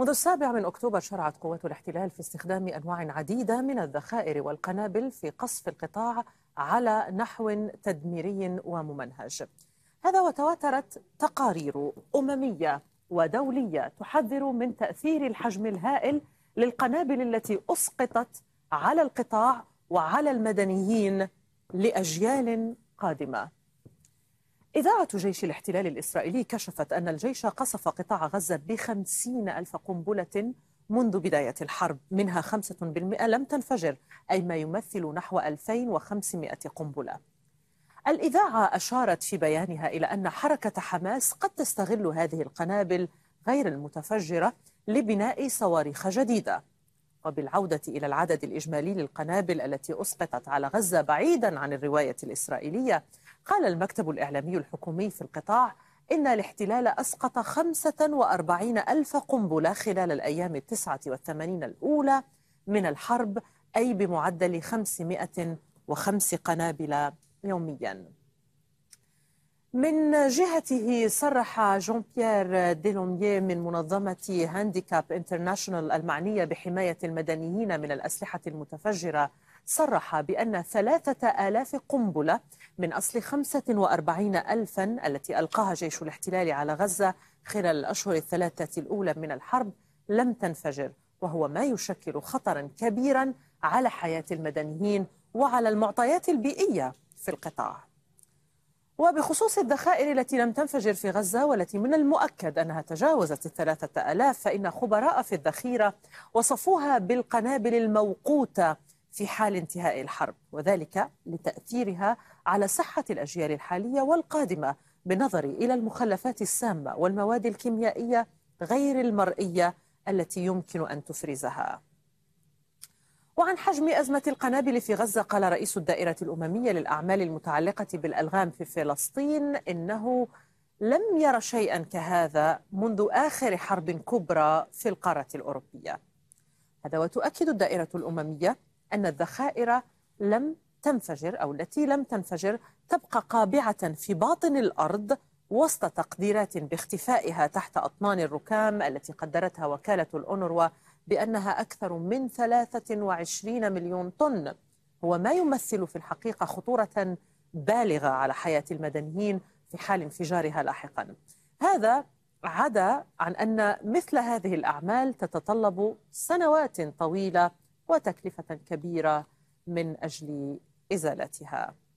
منذ السابع من أكتوبر شرعت قوات الاحتلال في استخدام أنواع عديدة من الذخائر والقنابل في قصف القطاع على نحو تدميري وممنهج هذا وتواترت تقارير أممية ودولية تحذر من تأثير الحجم الهائل للقنابل التي أسقطت على القطاع وعلى المدنيين لأجيال قادمة إذاعة جيش الاحتلال الإسرائيلي كشفت أن الجيش قصف قطاع غزة بخمسين ألف قنبلة منذ بداية الحرب منها خمسة بالمئة لم تنفجر أي ما يمثل نحو 2500 قنبلة الإذاعة أشارت في بيانها إلى أن حركة حماس قد تستغل هذه القنابل غير المتفجرة لبناء صواريخ جديدة وبالعودة إلى العدد الإجمالي للقنابل التي أسقطت على غزة بعيدا عن الرواية الإسرائيلية قال المكتب الإعلامي الحكومي في القطاع إن الاحتلال أسقط 45 ألف قنبلة خلال الأيام التسعة والثمانين الأولى من الحرب أي بمعدل 505 قنابل يومياً من جهته صرح جون بيير ديلونيي من منظمة هانديكاب انترناشونال المعنية بحماية المدنيين من الأسلحة المتفجرة صرح بأن ثلاثة آلاف قنبلة من أصل خمسة وأربعين ألفا التي ألقاها جيش الاحتلال على غزة خلال الأشهر الثلاثة الأولى من الحرب لم تنفجر وهو ما يشكل خطرا كبيرا على حياة المدنيين وعلى المعطيات البيئية في القطاع وبخصوص الذخائر التي لم تنفجر في غزة والتي من المؤكد أنها تجاوزت الثلاثة ألاف فإن خبراء في الذخيرة وصفوها بالقنابل الموقوتة في حال انتهاء الحرب وذلك لتأثيرها على صحة الأجيال الحالية والقادمة بالنظر إلى المخلفات السامة والمواد الكيميائية غير المرئية التي يمكن أن تفرزها وعن حجم أزمة القنابل في غزة قال رئيس الدائرة الأممية للأعمال المتعلقة بالألغام في فلسطين إنه لم يرى شيئا كهذا منذ آخر حرب كبرى في القارة الأوروبية هذا وتؤكد الدائرة الأممية أن الذخائر لم تنفجر أو التي لم تنفجر تبقى قابعة في باطن الأرض وسط تقديرات باختفائها تحت أطنان الركام التي قدرتها وكالة الأونروا بأنها أكثر من 23 مليون طن هو ما يمثل في الحقيقة خطورة بالغة على حياة المدنيين في حال انفجارها لاحقا هذا عدا عن أن مثل هذه الأعمال تتطلب سنوات طويلة وتكلفة كبيرة من أجل إزالتها